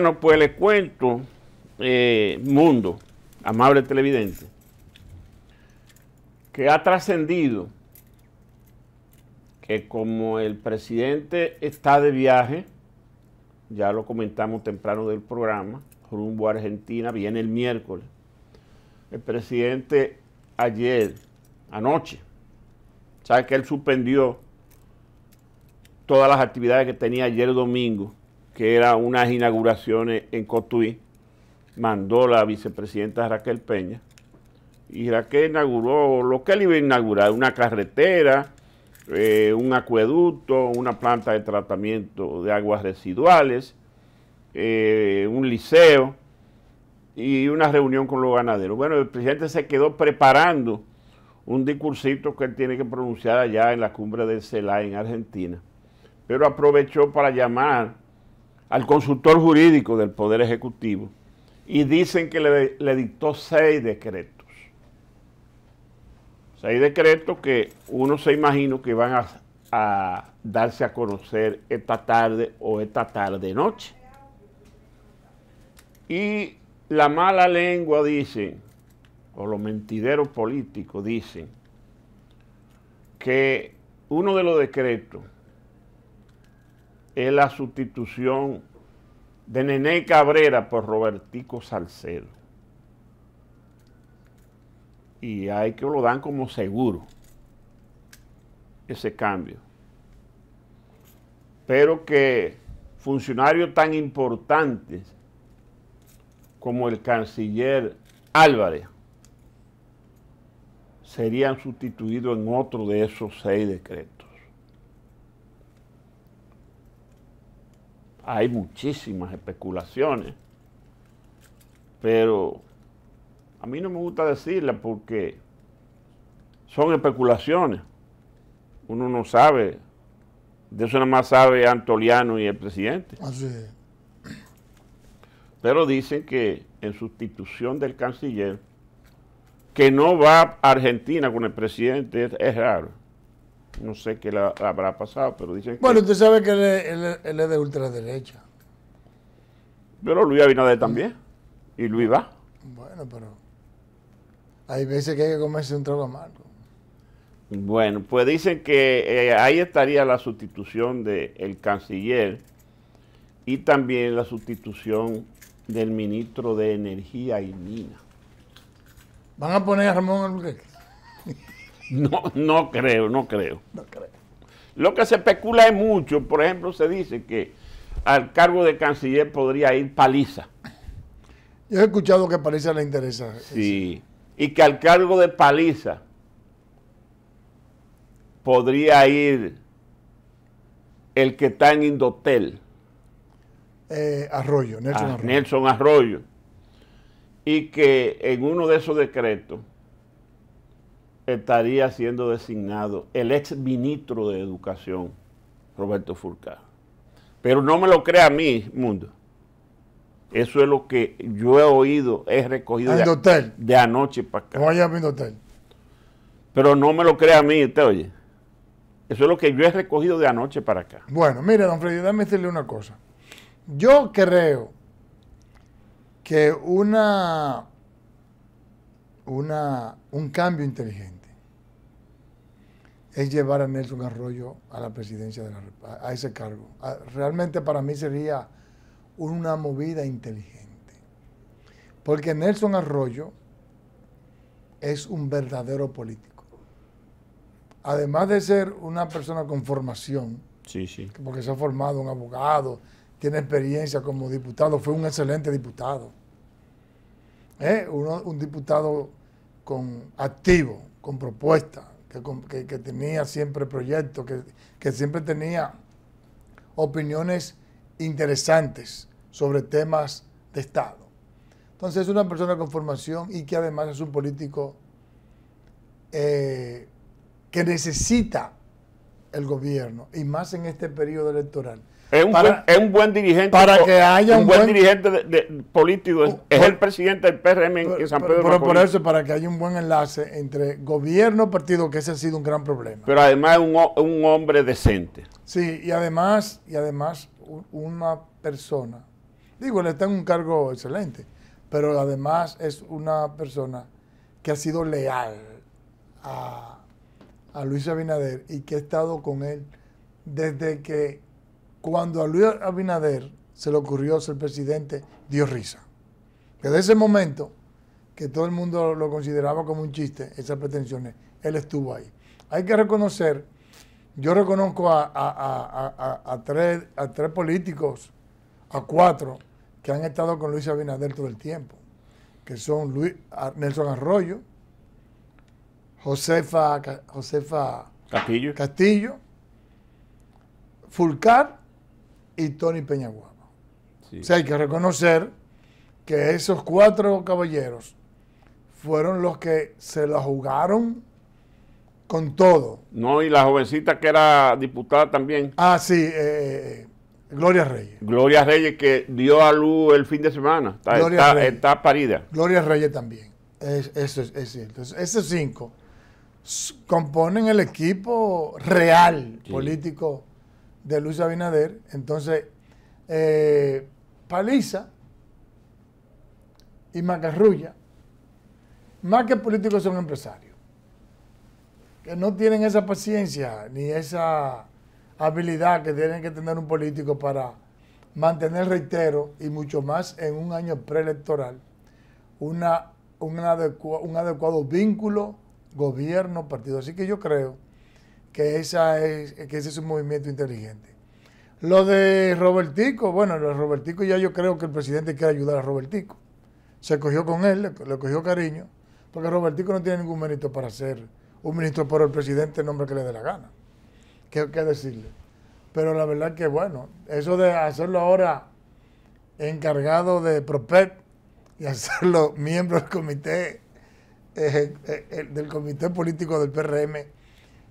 Bueno, pues le cuento, eh, mundo, amable televidente, que ha trascendido que como el presidente está de viaje, ya lo comentamos temprano del programa, rumbo a Argentina, viene el miércoles, el presidente ayer, anoche, sabe que él suspendió todas las actividades que tenía ayer domingo que era unas inauguraciones en Cotuí, mandó la vicepresidenta Raquel Peña, y Raquel inauguró lo que él iba a inaugurar, una carretera, eh, un acueducto, una planta de tratamiento de aguas residuales, eh, un liceo y una reunión con los ganaderos. Bueno, el presidente se quedó preparando un discursito que él tiene que pronunciar allá en la cumbre de CELA en Argentina, pero aprovechó para llamar al consultor jurídico del Poder Ejecutivo y dicen que le, dictó seis decretos. Seis decretos que uno se imagina que van a, a darse a conocer esta tarde o esta tarde noche. Y la mala lengua dice, o los mentideros políticos dicen, que uno de los decretos es la sustitución de Nené Cabrera por Robertico Salcedo. Y hay que lo dan como seguro ese cambio. Pero que funcionarios tan importantes como el canciller Álvarez serían sustituidos en otro de esos seis decretos. hay muchísimas especulaciones, pero a mí no me gusta decirlas porque son especulaciones. Uno no sabe, de eso nada más sabe Antoliano y el presidente. Así Pero dicen que en sustitución del canciller, que no va a Argentina con el presidente, es raro. No sé qué le habrá pasado, pero dice que... Bueno, usted sabe que él, es de ultraderecha. Pero Luis Abinader también. Y Luis va. Bueno, pero hay veces que hay que comerse un trago amargo. Bueno, pues dicen que eh, ahí estaría la sustitución del canciller y también la sustitución del ministro de Energía y Mina. ¿Van a poner a Ramón Sí. No, no creo, no creo. No creo. Lo que se especula es mucho, por ejemplo, se dice que al cargo de canciller podría ir Paliza. Yo he escuchado que Paliza le interesa. Sí, y que al cargo de Paliza podría ir el que está en Indotel. Eh, Arroyo, Nelson ah, Arroyo. Nelson Arroyo. Y que en uno de esos decretos estaría siendo designado el ex ministro de Educación, Roberto Furca, Pero no me lo crea a mí, mundo. Eso es lo que yo he oído, he recogido de, anoche para acá. Vaya a mi hotel. Pero no me lo crea a mí, usted oye. Eso es lo que yo he recogido de anoche para acá. Bueno, mire, don Freddy, déjame decirle una cosa. Yo creo que una, una, un cambio inteligente es llevar a Nelson Arroyo a la presidencia de la a ese cargo. realmente para mí sería una movida inteligente. Porque Nelson Arroyo es un verdadero político. Además de ser una persona con formación, sí, sí. porque se ha formado un abogado, tiene experiencia como diputado, fue un excelente diputado. ¿Eh? un diputado con activo, con propuesta, que, tenía siempre proyectos, que, siempre tenía opiniones interesantes sobre temas de Estado. Entonces es una persona con formación y que además es un político eh, que necesita el gobierno, y más en este periodo electoral. Es un, buen, es un dirigente. Para que haya un, buen, dirigente político. Es, el oh, presidente del PRM en, San Pedro. pero por eso, para que haya un buen enlace entre gobierno partido, que ese ha sido un gran problema. Pero además es un, hombre decente. Sí, y además, y además una persona. Digo, él está en un cargo excelente, pero además es una persona que ha sido leal a, a Luis Abinader y que ha estado con él desde que cuando a Luis Abinader se le ocurrió ser presidente, dio risa. Desde ese momento, que todo el mundo lo consideraba como un chiste, esas pretensiones, él estuvo ahí. Hay que reconocer, yo reconozco a, tres, a tres políticos, a cuatro, que han estado con Luis Abinader todo el tiempo, que son Nelson Arroyo, Josefa, Josefa Castillo, Fulcar y Tony Peñaguaba. O sea, hay que reconocer que esos cuatro caballeros fueron los que se la jugaron con todo. No, y la jovencita que era diputada también. Ah, sí, eh, eh, eh, Gloria Reyes. Gloria Reyes que dio a luz el fin de semana. Está, está, parida. Gloria Reyes también. eso es, cierto. Esos cinco componen el equipo real político de Luis Abinader. Entonces, eh, Paliza y Macarrulla, más que políticos son empresarios, que no tienen esa paciencia ni esa habilidad que tienen que tener un político para mantener, reitero, y mucho más en un año preelectoral, una, un adecuado vínculo gobierno-partido. Así que yo creo que, esa es, que ese es un movimiento inteligente. Lo de Robertico, bueno, lo de Robertico ya yo creo que el presidente quiere ayudar a Robertico. Se cogió con él, le, cogió cariño, porque Robertico no tiene ningún mérito para ser un ministro, por el presidente nombre que le dé la gana. ¿Qué, decirle? Pero la verdad que, bueno, eso de hacerlo ahora encargado de PROPEP y hacerlo miembro del comité, eh, eh, eh, del comité político del PRM,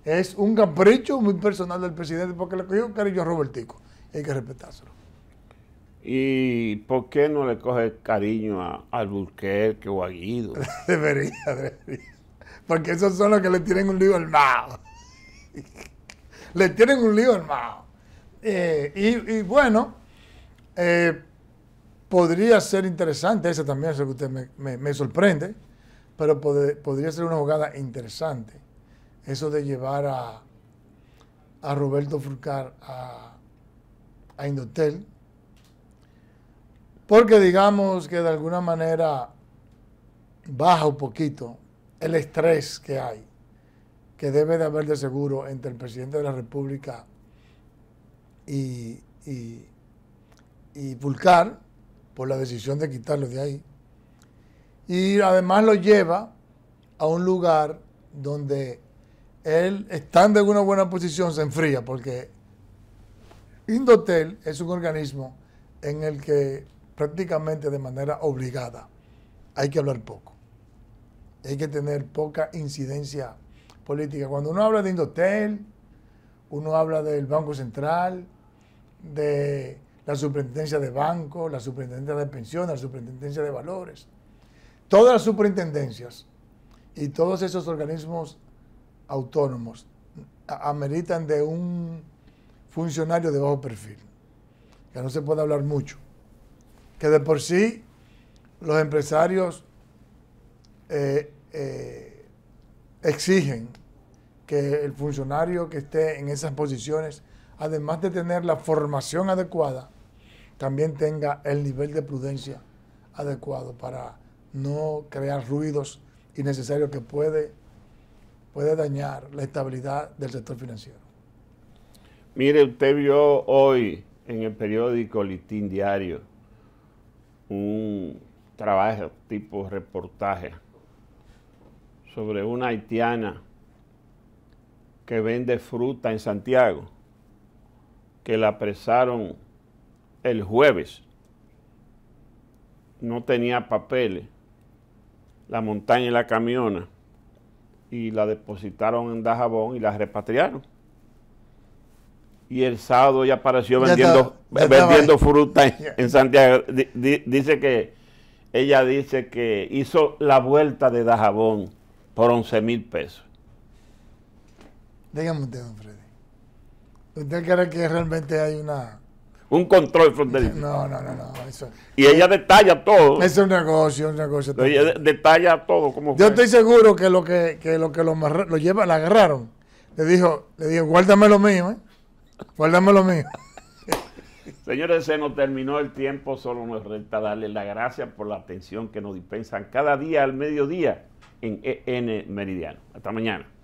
es un capricho muy personal del presidente porque le cogió un cariño a Robertico. hay que respetárselo. ¿Y por qué no le coge cariño a Burquerque o a Guido? debería, debería. Porque esos son los que le tienen un lío armado. le tienen un lío armado. Eh, y, bueno, eh, podría ser interesante, eso también es que usted me, me, sorprende, pero podría ser una jugada interesante eso de llevar a, Roberto Fulcar a, Indotel, porque digamos que de alguna manera baja un poquito el estrés que hay, que debe de haber de seguro entre el presidente de la República y, y, y Fulcar por la decisión de quitarlo de ahí. Y además lo lleva a un lugar donde él estando en una buena posición se enfría porque Indotel es un organismo en el que prácticamente de manera obligada hay que hablar poco. Hay que tener poca incidencia política. Cuando uno habla de Indotel, uno habla del Banco Central, de la superintendencia de bancos, la superintendencia de pensiones, la superintendencia de valores. Todas las superintendencias y todos esos organismos autónomos ameritan de un funcionario de bajo perfil, que no se puede hablar mucho, que de por sí los empresarios eh, eh, exigen que el funcionario que esté en esas posiciones, además de tener la formación adecuada, también tenga el nivel de prudencia adecuado para no crear ruidos innecesarios que puede puede dañar la estabilidad del sector financiero. Mire, usted vio hoy en el periódico Litín Diario un trabajo tipo reportaje sobre una haitiana que vende fruta en Santiago, que la apresaron el jueves. No tenía papeles. La montaña y la camiona y la depositaron en Dajabón y la repatriaron. Y el sábado ella apareció vendiendo, vendiendo fruta en, Santiago. dice que ella dice que hizo la vuelta de Dajabón por 11 mil pesos. déjame usted, don Freddy. ¿Usted cree que realmente hay una un control fronterizo. No, no, no, no. y ella detalla todo. Es un negocio, un negocio. Ella detalla todo. Como Yo estoy seguro que lo que, lo que lo, lo lleva, la agarraron. Le dijo, le dijo, guárdame lo mío, ¿eh? Guárdame lo mío. Señores, se nos terminó el tiempo, solo nos resta darle la gracia por la atención que nos dispensan cada día al mediodía en EN Meridiano. Hasta mañana.